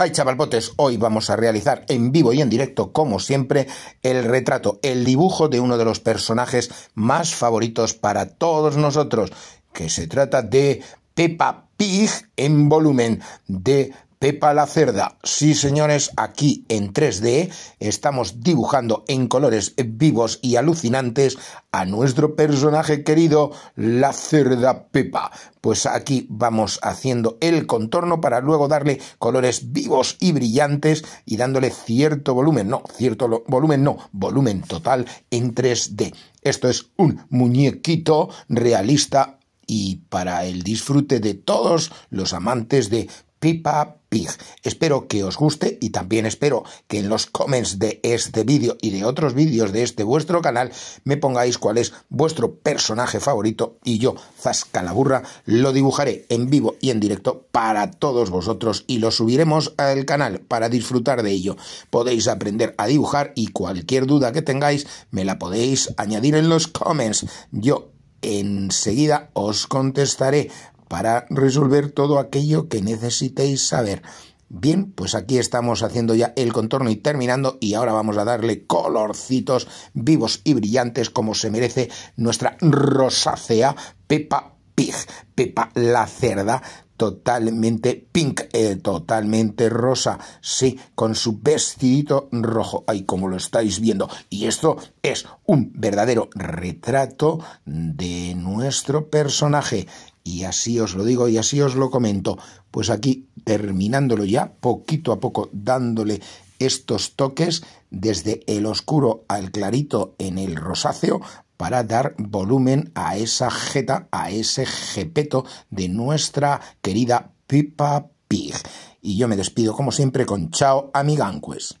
Hi chavalbotes, hoy vamos a realizar en vivo y en directo, como siempre, el retrato, el dibujo de uno de los personajes más favoritos para todos nosotros, que se trata de Peppa Pig en volumen de Pepa la Cerda. Sí, señores, aquí en 3D estamos dibujando en colores vivos y alucinantes a nuestro personaje querido, la Cerda Pepa. Pues aquí vamos haciendo el contorno para luego darle colores vivos y brillantes y dándole cierto volumen, no, cierto volumen no, volumen total en 3D. Esto es un muñequito realista y para el disfrute de todos los amantes de Pipa Pig. Espero que os guste y también espero que en los comments de este vídeo y de otros vídeos de este vuestro canal me pongáis cuál es vuestro personaje favorito y yo, Zasca la burra, lo dibujaré en vivo y en directo para todos vosotros y lo subiremos al canal para disfrutar de ello. Podéis aprender a dibujar y cualquier duda que tengáis me la podéis añadir en los comments. Yo enseguida os contestaré para resolver todo aquello que necesitéis saber. Bien, pues aquí estamos haciendo ya el contorno y terminando y ahora vamos a darle colorcitos vivos y brillantes como se merece nuestra rosácea Pepa Pig, Pepa la cerda, totalmente pink, eh, totalmente rosa, sí, con su vestidito rojo, ahí como lo estáis viendo. Y esto es un verdadero retrato de nuestro personaje. Y así os lo digo y así os lo comento. Pues aquí terminándolo ya, poquito a poco dándole estos toques desde el oscuro al clarito en el rosáceo para dar volumen a esa jeta, a ese jepeto de nuestra querida Pipa Pig. Y yo me despido como siempre con chao amiganques.